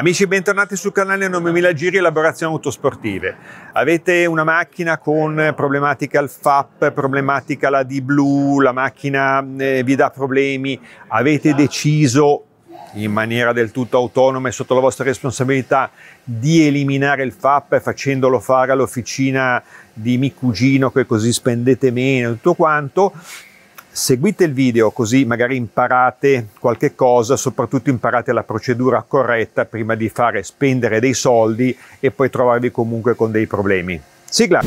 Amici, bentornati sul canale 9000 Giri Elaborazioni Autosportive. Avete una macchina con problematica al FAP, problematica la D blu, la macchina eh, vi dà problemi, avete deciso in maniera del tutto autonoma e sotto la vostra responsabilità di eliminare il FAP facendolo fare all'officina di mio che così spendete meno e tutto quanto Seguite il video così magari imparate qualche cosa, soprattutto imparate la procedura corretta prima di fare spendere dei soldi e poi trovarvi comunque con dei problemi. Sigla!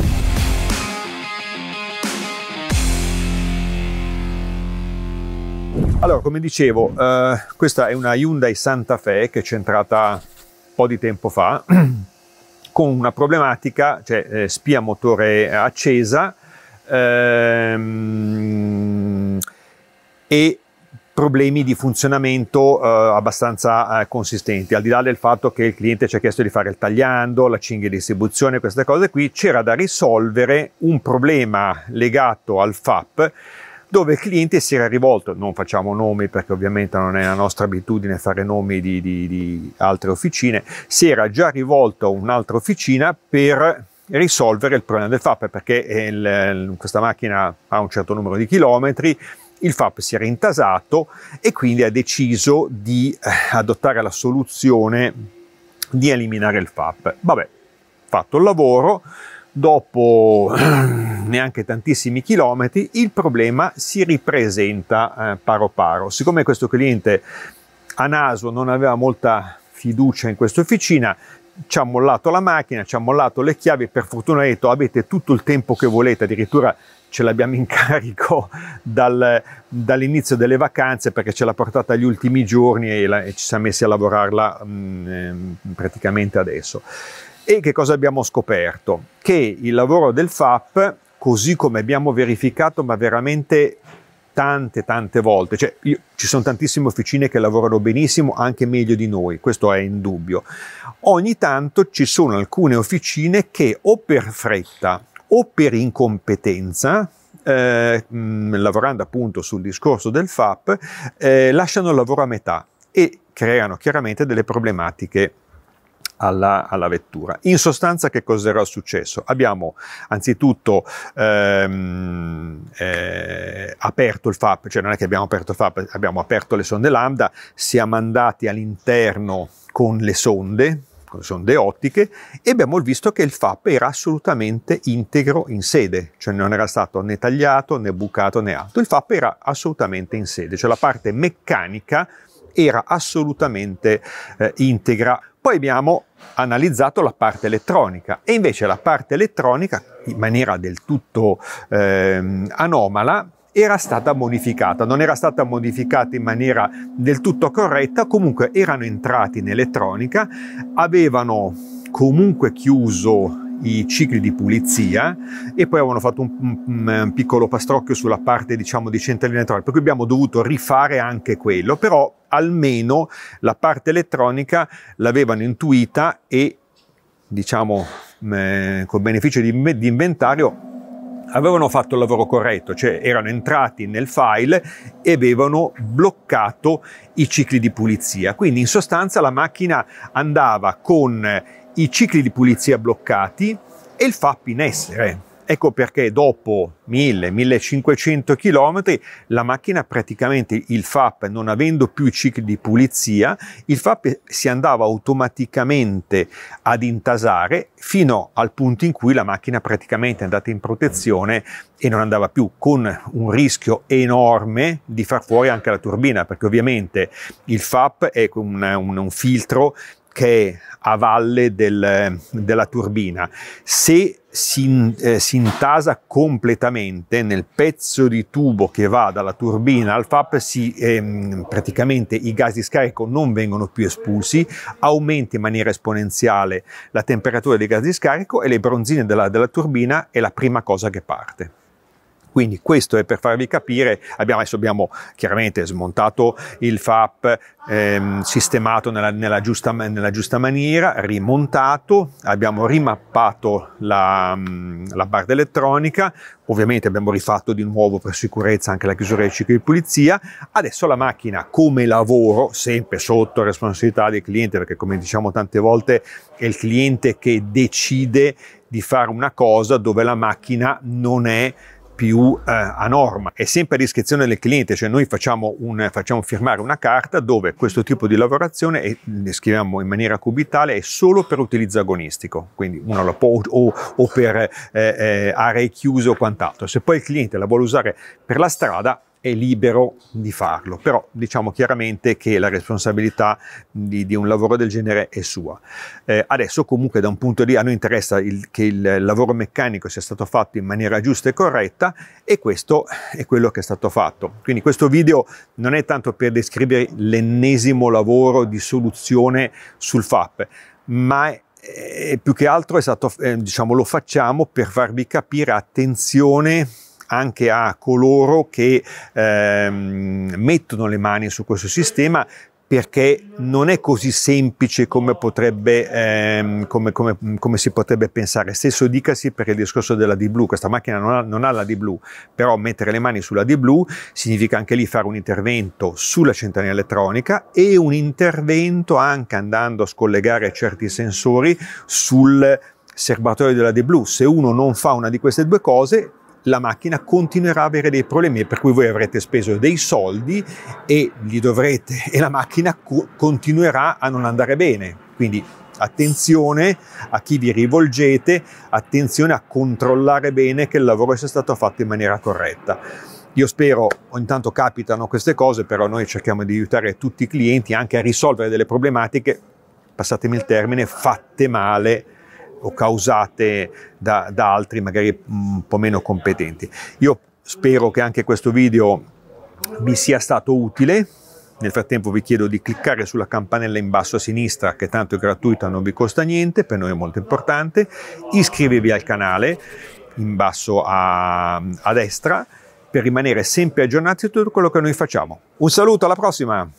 Allora, come dicevo, eh, questa è una Hyundai Santa Fe che c'è entrata un po' di tempo fa con una problematica, cioè eh, spia motore accesa, ehm, e problemi di funzionamento eh, abbastanza eh, consistenti, al di là del fatto che il cliente ci ha chiesto di fare il tagliando, la cinghia di distribuzione, queste cose qui, c'era da risolvere un problema legato al FAP dove il cliente si era rivolto, non facciamo nomi perché ovviamente non è la nostra abitudine fare nomi di, di, di altre officine, si era già rivolto a un'altra officina per risolvere il problema del FAP perché il, questa macchina ha un certo numero di chilometri, il FAP si era intasato e quindi ha deciso di eh, adottare la soluzione di eliminare il FAP. Vabbè, fatto il lavoro, dopo eh, neanche tantissimi chilometri il problema si ripresenta eh, paro paro. Siccome questo cliente a naso non aveva molta fiducia in questa officina, ci ha mollato la macchina, ci ha mollato le chiavi, per fortuna ha detto avete tutto il tempo che volete, addirittura ce l'abbiamo in carico dal, dall'inizio delle vacanze perché ce l'ha portata agli ultimi giorni e, la, e ci siamo messi a lavorarla mh, mm, ehm, praticamente adesso. E che cosa abbiamo scoperto? Che il lavoro del FAP, così come abbiamo verificato, ma veramente tante tante volte, cioè io, ci sono tantissime officine che lavorano benissimo, anche meglio di noi, questo è indubbio. Ogni tanto ci sono alcune officine che o per fretta o per incompetenza, eh, mm, lavorando appunto sul discorso del FAP, eh, lasciano il lavoro a metà e creano chiaramente delle problematiche alla, alla, vettura. In sostanza che cos'era successo? Abbiamo anzitutto ehm, eh, aperto il FAP, cioè non è che abbiamo aperto il FAP, abbiamo aperto le sonde lambda, siamo andati all'interno con le sonde, Ecco, sonde ottiche e abbiamo visto che il FAP era assolutamente integro in sede, cioè non era stato né tagliato né bucato né altro, il FAP era assolutamente in sede, cioè la parte meccanica era assolutamente eh, integra. Poi abbiamo analizzato la parte elettronica e invece la parte elettronica, in maniera del tutto eh, anomala, era stata modificata, non era stata modificata in maniera del tutto corretta, comunque erano entrati in elettronica, avevano comunque chiuso i cicli di pulizia e poi avevano fatto un, un, un piccolo pastrocchio sulla parte diciamo di centralina elettronica per cui abbiamo dovuto rifare anche quello però almeno la parte elettronica l'avevano intuita e diciamo eh, col beneficio di, di inventario avevano fatto il lavoro corretto, cioè erano entrati nel file e avevano bloccato i cicli di pulizia. Quindi in sostanza la macchina andava con i cicli di pulizia bloccati e il FAP in essere. Ecco perché dopo 1000-1500 km la macchina praticamente il FAP non avendo più i cicli di pulizia, il FAP si andava automaticamente ad intasare fino al punto in cui la macchina praticamente è andata in protezione e non andava più con un rischio enorme di far fuori anche la turbina perché ovviamente il FAP è un, un, un filtro che è a valle del, della turbina. Se si, eh, si, intasa completamente nel pezzo di tubo che va dalla turbina al FAP, si, ehm, praticamente i gas di scarico non vengono più espulsi, aumenta in maniera esponenziale la temperatura dei gas di scarico e le bronzine della, della turbina è la prima cosa che parte. Quindi questo è per farvi capire, abbiamo, adesso abbiamo chiaramente smontato il FAP, ehm, sistemato nella, nella, giusta, nella, giusta, maniera, rimontato, abbiamo rimappato la, mm, la barra elettronica, ovviamente abbiamo rifatto di nuovo per sicurezza anche la chiusura del ciclo di pulizia, adesso la macchina come lavoro, sempre sotto responsabilità del cliente, perché come diciamo tante volte è il cliente che decide di fare una cosa dove la macchina non è più eh, a norma. È sempre a discrezione del cliente, cioè noi facciamo, un, facciamo firmare una carta dove questo tipo di lavorazione, è, ne scriviamo in maniera cubitale, è solo per utilizzo agonistico, quindi uno la può o, o per eh, eh, aree chiuse o quant'altro. Se poi il cliente la vuole usare per la strada, è libero di farlo, però diciamo chiaramente che la responsabilità di, di un lavoro del genere è sua. Eh, adesso comunque da un punto di vista a noi interessa il, che il lavoro meccanico sia stato fatto in maniera giusta e corretta e questo è quello che è stato fatto. Quindi questo video non è tanto per descrivere l'ennesimo lavoro di soluzione sul FAP, ma è più che altro è stato, eh, diciamo, lo facciamo per farvi capire attenzione anche a coloro che ehm, mettono le mani su questo sistema perché non è così semplice come, potrebbe, ehm, come, come, come si potrebbe pensare. Stesso dicasi per il discorso della D-Blue, questa macchina non ha, non ha la D-Blue, però mettere le mani sulla D-Blue significa anche lì fare un intervento sulla centrale elettronica e un intervento anche andando a scollegare certi sensori sul serbatoio della D-Blue. Se uno non fa una di queste due cose, la macchina continuerà a avere dei problemi per cui voi avrete speso dei soldi e li dovrete e la macchina co- continuerà a non andare bene. Quindi attenzione a chi vi rivolgete, attenzione a controllare bene che il lavoro sia stato fatto in maniera corretta. Io spero, ogni tanto capitano queste cose, però noi cerchiamo di aiutare tutti i clienti anche a risolvere delle problematiche, passatemi il termine, fatte male o causate da, da altri magari mm, un po' meno competenti. Io spero che anche questo video vi sia stato utile. Nel frattempo vi chiedo di cliccare sulla campanella in basso a sinistra che tanto è gratuita, non vi costa niente, per noi è molto importante. Iscrivervi al canale in basso a, a destra per rimanere sempre aggiornati su tutto quello che noi facciamo. Un saluto, alla prossima!